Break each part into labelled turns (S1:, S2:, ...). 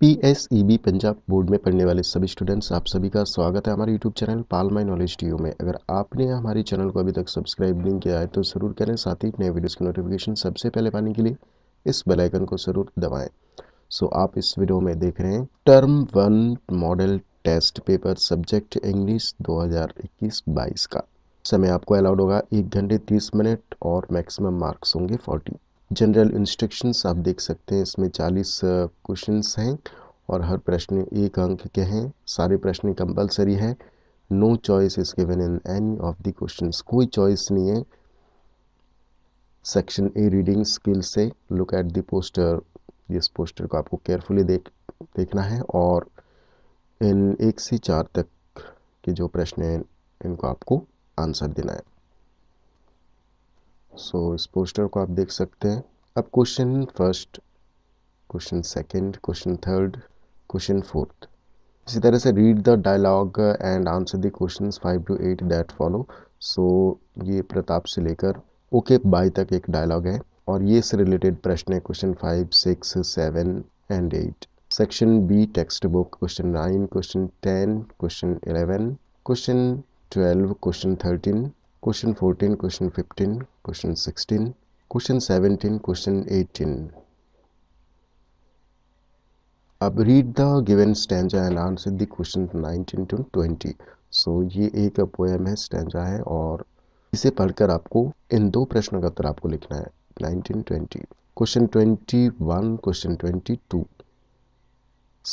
S1: P e Punjab board में पढ़ने वाले सभी स्टूडेंट्स आप सभी का स्वागत है हमारे यूट्यूब चैनल पाल माई नॉलेज टी में अगर आपने हमारे चैनल को अभी तक सब्सक्राइब नहीं किया है तो ज़रूर करें साथ ही नए वीडियोस की नोटिफिकेशन सबसे पहले पाने के लिए इस बेलाइकन को ज़रूर दबाएँ सो आप इस वीडियो में देख रहे हैं term one model test paper subject English दो हज़ार का समय आपको अलाउड होगा एक घंटे तीस मिनट और मैक्सिमम मार्क्स होंगे फोर्टी जनरल इंस्ट्रक्शंस आप देख सकते हैं इसमें 40 क्वेश्चंस हैं और हर प्रश्न एक अंक के हैं सारे प्रश्न कंपलसरी है no choice is given in any of the questions कोई चॉइस नहीं है सेक्शन ए रीडिंग स्किल से लुक एट द पोस्टर इस पोस्टर को आपको केयरफुली देख देखना है और इन एक से चार तक के जो प्रश्न हैं इनको आपको आंसर देना है सो so, इस पोस्टर को आप देख सकते हैं अब question first question second, question third question fourth इसी तरह से read the dialogue and answer the question five to eight that follow so ये प्रताप से लेकर ओके okay, बाई तक एक डायलॉग है और ये से रिलेटेड प्रश्न है question five six seven and eight section B text book question nine question ten question eleven question twelve question thirteen question fourteen question fifteen question sixteen question seventeen question eighteen अब read the given stanza and answer the question nineteen to twenty so ये एक poem है stanza है और इसे पढ़कर आपको इन दो प्रश्नों का उत्तर आपको लिखना है nineteen twenty question twenty one question twenty two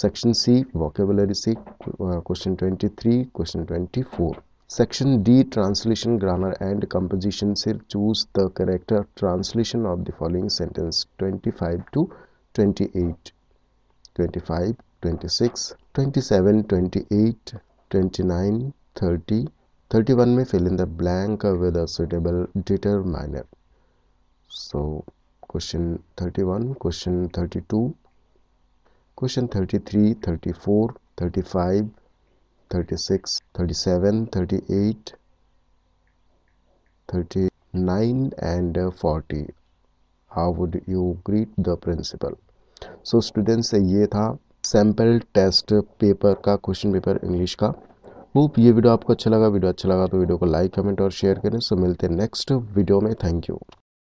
S1: section C vocabulary C question twenty three question twenty four Section D Translation, Grammar and Composition Sir choose the correct translation of the following sentence 25 to 28, 25, 26, 27, 28, 29, 30, 31 may fill in the blank with a suitable determiner. So question 31, question 32, question 33, 34, 35, 36 37 38 39 and 40 uh, how would you greet the principal so students ये था sample test paper का question paper English का hope ये video आपको अच्छा लगा video अच्छा लगा तो वीडियो को लाइक कमेंट और शेयर करें सो मिलते हैं नेक्स्ट वीडियो में थैंक यू